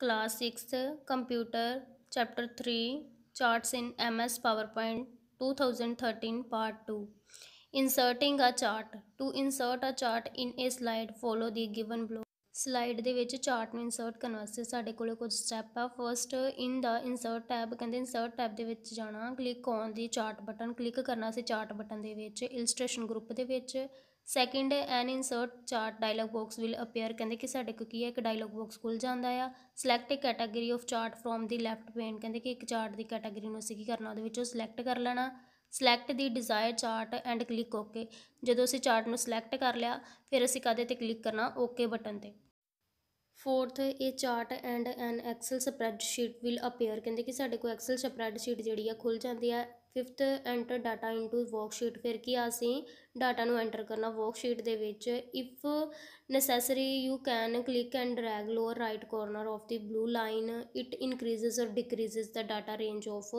Class 6 computer chapter 3 charts in MS PowerPoint 2013 part 2 inserting a chart to insert a chart in a slide follow the given below slide ਦੇ ਵਿੱਚ chart ਨੂੰ insert ਕਰਨ ਵਾਸਤੇ ਸਾਡੇ ਕੋਲੇ ਕੁਝ step ਆ first in the insert tab ਕਹਿੰਦੇ ਇਨਸਰਟ ਟੈਬ ਦੇ ਵਿੱਚ ਜਾਣਾ click on the chart button click ਕਰਨਾ ਸੀ ਚਾਰਟ ਬਟਨ ਦੇ ਵਿੱਚ ਇਲਸਟ੍ਰੇਸ਼ਨ ਗਰੁੱਪ ਦੇ ਵਿੱਚ second an insert chart dialog box will appear ਕਹਿੰਦੇ ਕਿ ਸਾਡੇ ਕੋ ਕੀ ਹੈ ਇੱਕ ਡਾਇਲੌਗ ਬਾਕਸ ਖੁੱਲ ਜਾਂਦਾ ਆ select a category of chart from the left pane ਕਹਿੰਦੇ ਕਿ ਇੱਕ ਚਾਰਟ ਦੀ ਕੈਟਾਗਰੀ ਨੂੰ ਅਸੀਂ ਕੀ ਕਰਨਾ ਉਹਦੇ ਵਿੱਚੋਂ ਸਿਲੈਕਟ ਕਰ ਲੈਣਾ select the desire chart and click okay ਜਦੋਂ ਅਸੀਂ ਚਾਰਟ ਨੂੰ ਸਿਲੈਕਟ ਕਰ ਲਿਆ ਫਿਰ ਅਸੀਂ ਕਾਦੇ ਤੇ ਕਲਿੱਕ ਕਰਨਾ ਓਕੇ ਬਟਨ ਤੇ ਫੋਰਥ ਇਹ chart and an Excel spreadsheet will appear ਕਹਿੰਦੇ ਕਿ ਸਾਡੇ ਕੋਲ ਐਕਸਲ ਸਪਰੈਡਸ਼ੀਟ ਜਿਹੜੀ ਆ ਖੁੱਲ ਜਾਂਦੀ ਆ fifth enter data into worksheet ਫਿਰ ਕੀ ਆ ਅਸੀਂ ਡਾਟਾ ਨੂੰ ਐਂਟਰ ਕਰਨਾ ਵਰਕਸ਼ੀਟ ਦੇ ਵਿੱਚ if necessary you can click and drag lower right corner of the blue line it increases or decreases the data range of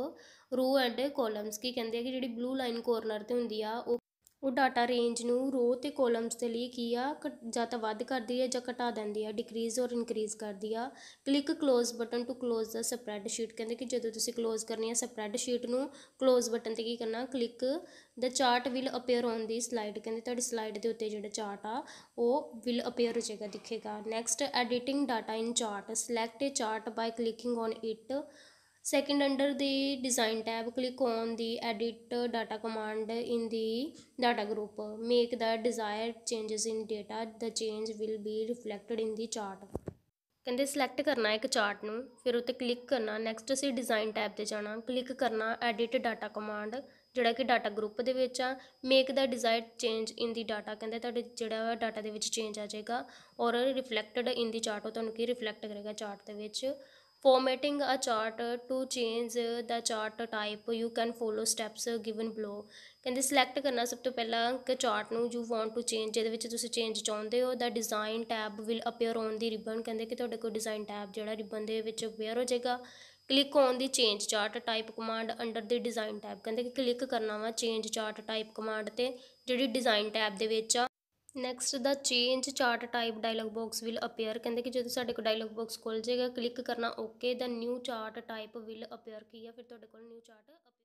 row and columns ਕੀ ਕਹਿੰਦੇ ਆ ਕਿ ਜਿਹੜੀ ਬਲੂ ਲਾਈਨ ਕੋਰਨਰ ਤੇ ਹੁੰਦੀ ਆ ਉਹ ਉਹ ਡਾਟਾ ਰੇਂਜ ਨੂੰ ਰੋ ਤੇ ਕਾਲਮਸ ਦੇ ਲਈ ਕੀ ਆ ਜਾਂ ਤਾਂ ਵੱਧ ਕਰਦੀ ਹੈ ਜਾਂ ਘਟਾ ਦਿੰਦੀ ਆ ਡਿਕਰੀਜ਼ ਔਰ ਇਨਕਰੀਜ਼ ਕਰਦੀ ਆ click close button to close the spreadsheet ਕਹਿੰਦੇ ਕਿ ਜਦੋਂ ਤੁਸੀਂ ਕਲੋਜ਼ ਕਰਨੀ ਆ ਸਪਰੈਡ ਸ਼ੀਟ ਨੂੰ ਕਲੋਜ਼ ਬਟਨ ਤੇ ਕੀ ਕਰਨਾ click the chart will appear on the slide ਕਹਿੰਦੇ ਤੁਹਾਡੀ ਸਲਾਈਡ ਦੇ ਉੱਤੇ ਜਿਹੜਾ ਚਾਰਟ ਆ ਉਹ ਵਿਲ ਅਪੀਅਰ ਹੋ ਜਾਏਗਾ ਦਿਖੇਗਾ next editing data in chart select a chart by clicking on it Second, under the design tab, click on the edit data command in the data group. Make the desired changes in data. The change will be reflected in the chart. ਕਹਿੰਦੇ select ਕਰਨਾ ਇੱਕ chart ਨੂੰ ਫਿਰ ਉੱਤੇ click ਕਰਨਾ next ਅਸੀਂ design tab ਤੇ ਜਾਣਾ ਕਲਿੱਕ ਕਰਨਾ ਐਡਿਟ ਡਾਟਾ ਕਮਾਂਡ ਜਿਹੜਾ ਕਿ ਡਾਟਾ ਗਰੁੱਪ ਦੇ ਵਿੱਚ ਆ make the desire change in the data ਕਹਿੰਦੇ ਤੁਹਾਡੇ ਜਿਹੜਾ ਡਾਟਾ ਦੇ ਵਿੱਚ ਚੇਂਜ ਆ ਜਾਏਗਾ ਔਰ ਰਿਫਲੈਕਟਡ ਇਨ ਦੀ ਚਾਰਟ ਉਹ ਤੁਹਾਨੂੰ ਕੀ ਰਿਫਲੈਕਟ ਕਰੇਗਾ ਚਾਰਟ ਦੇ ਵਿੱਚ formatting a chart uh, to change uh, the chart type you can follow steps uh, given below ਕਹਿੰਦੇ ਸਿਲੈਕਟ ਕਰਨਾ ਸਭ ਤੋਂ ਪਹਿਲਾਂ ਕਿ ਚਾਰਟ ਨੂੰ ਯੂ ਵਾਂਟ ਟੂ ਚੇਂਜ ਜਿਹਦੇ ਵਿੱਚ ਤੁਸੀਂ ਚੇਂਜ ਚਾਹੁੰਦੇ ਹੋ the design tab will appear on the ribbon ਕਹਿੰਦੇ ਕਿ ਤੁਹਾਡੇ ਕੋਲ ਡਿਜ਼ਾਈਨ ਟੈਬ ਜਿਹੜਾ ਰਿਬਨ ਦੇ ਵਿੱਚ ਅਪੀਅਰ ਹੋ ਜਾਏਗਾ click on the change chart type command under the design tab ਕਹਿੰਦੇ ਕਿ ਕਲਿੱਕ ਕਰਨਾ ਵਾ ਚੇਂਜ ਚਾਰਟ ਟਾਈਪ ਕਮਾਂਡ ਤੇ ਜਿਹੜੀ ਡਿਜ਼ਾਈਨ ਟੈਬ ਦੇ ਵਿੱਚ ਆ next the change chart type dialog box will appear ਕਹਿੰਦੇ ਕਿ ਜਦੋਂ ਸਾਡੇ ਕੋਲ ਡਾਇਲੌਗ ਬਾਕਸ ਖੁੱਲ ਜਾਏਗਾ ਕਲਿੱਕ ਕਰਨਾ okay the new chart type will appear ਕੀ ਆ ਫਿਰ ਤੁਹਾਡੇ ਕੋਲ ਨਿਊ ਚਾਰਟ